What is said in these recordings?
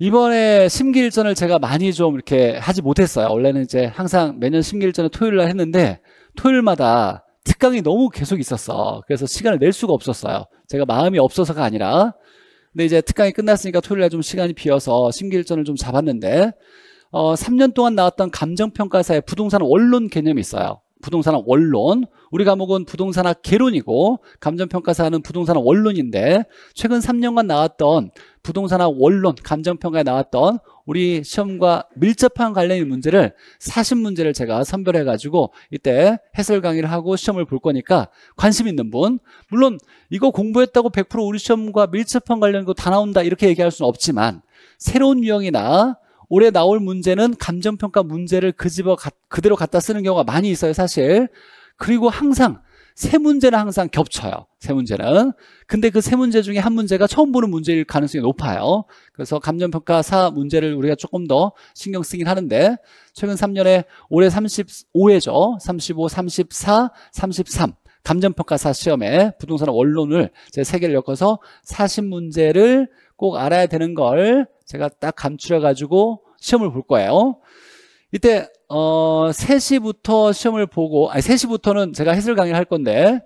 이번에 심기일전을 제가 많이 좀 이렇게 하지 못했어요. 원래는 이제 항상 매년 심기일전을 토요일 날 했는데 토요일마다 특강이 너무 계속 있었어. 그래서 시간을 낼 수가 없었어요. 제가 마음이 없어서가 아니라. 근데 이제 특강이 끝났으니까 토요일 날좀 시간이 비어서 심기일전을 좀 잡았는데 어, 3년 동안 나왔던 감정평가사의 부동산 원론 개념이 있어요. 부동산학 원론 우리 과목은 부동산학 개론이고 감정평가사는 부동산학 원론인데 최근 3년간 나왔던 부동산학 원론 감정평가에 나왔던 우리 시험과 밀접한 관련의 문제를 사0문제를 제가 선별해가지고 이때 해설 강의를 하고 시험을 볼 거니까 관심 있는 분 물론 이거 공부했다고 100% 우리 시험과 밀접한 관련 이고다 나온다 이렇게 얘기할 수는 없지만 새로운 유형이나 올해 나올 문제는 감정평가 문제를 그집어 가, 그대로 갖다 쓰는 경우가 많이 있어요 사실 그리고 항상 세 문제는 항상 겹쳐요. 세 문제는. 근데 그 세 문제 중에 한 문제가 처음 보는 문제일 가능성이 높아요. 그래서 감정평가사 문제를 우리가 조금 더 신경 쓰긴 하는데 최근 3년에 올해 35회죠. 35, 34, 33. 감정평가사 시험에 부동산 원론을 제세 개를 엮어서 40문제를 꼭 알아야 되는 걸 제가 딱 감추려 가지고 시험을 볼 거예요. 이때 어 3시부터 시험을 보고 아니 3시부터는 제가 해설 강의를 할 건데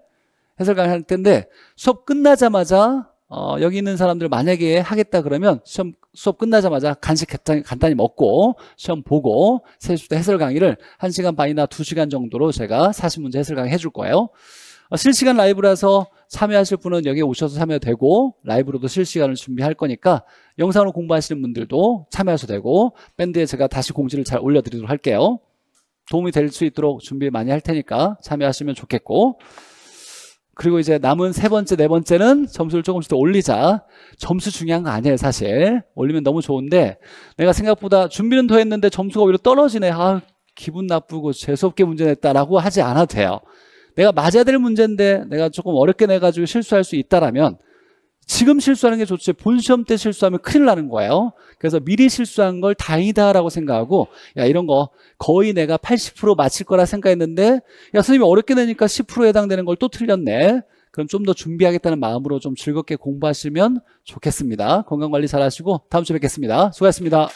해설 강의를 할 텐데 수업 끝나자마자 어, 여기 있는 사람들 만약에 하겠다 그러면 시험 수업 끝나자마자 간식 간단히 먹고 시험 보고 3시부터 해설 강의를 1시간 반이나 2시간 정도로 제가 40문제 해설 강의 해줄 거예요. 어, 실시간 라이브라서 참여하실 분은 여기 오셔서 참여되고 라이브로도 실시간을 준비할 거니까 영상으로 공부하시는 분들도 참여하셔도 되고 밴드에 제가 다시 공지를 잘 올려드리도록 할게요. 도움이 될 수 있도록 준비 많이 할 테니까 참여하시면 좋겠고 그리고 이제 남은 세 번째, 네 번째는 점수를 조금씩 더 올리자. 점수 중요한 거 아니에요, 사실. 올리면 너무 좋은데 내가 생각보다 준비는 더 했는데 점수가 오히려 떨어지네. 아, 기분 나쁘고 재수없게 문제 냈다라고 하지 않아도 돼요. 내가 맞아야 될 문제인데 내가 조금 어렵게 내가지고 실수할 수 있다라면 지금 실수하는 게 좋지 본시험 때 실수하면 큰일 나는 거예요 그래서 미리 실수한 걸 다행이다라고 생각하고 야 이런 거 거의 내가 80% 맞힐 거라 생각했는데 야 선생님이 어렵게 내니까 10% 해당되는 걸 또 틀렸네 그럼 좀 더 준비하겠다는 마음으로 좀 즐겁게 공부하시면 좋겠습니다 건강관리 잘 하시고 다음 주에 뵙겠습니다 수고하셨습니다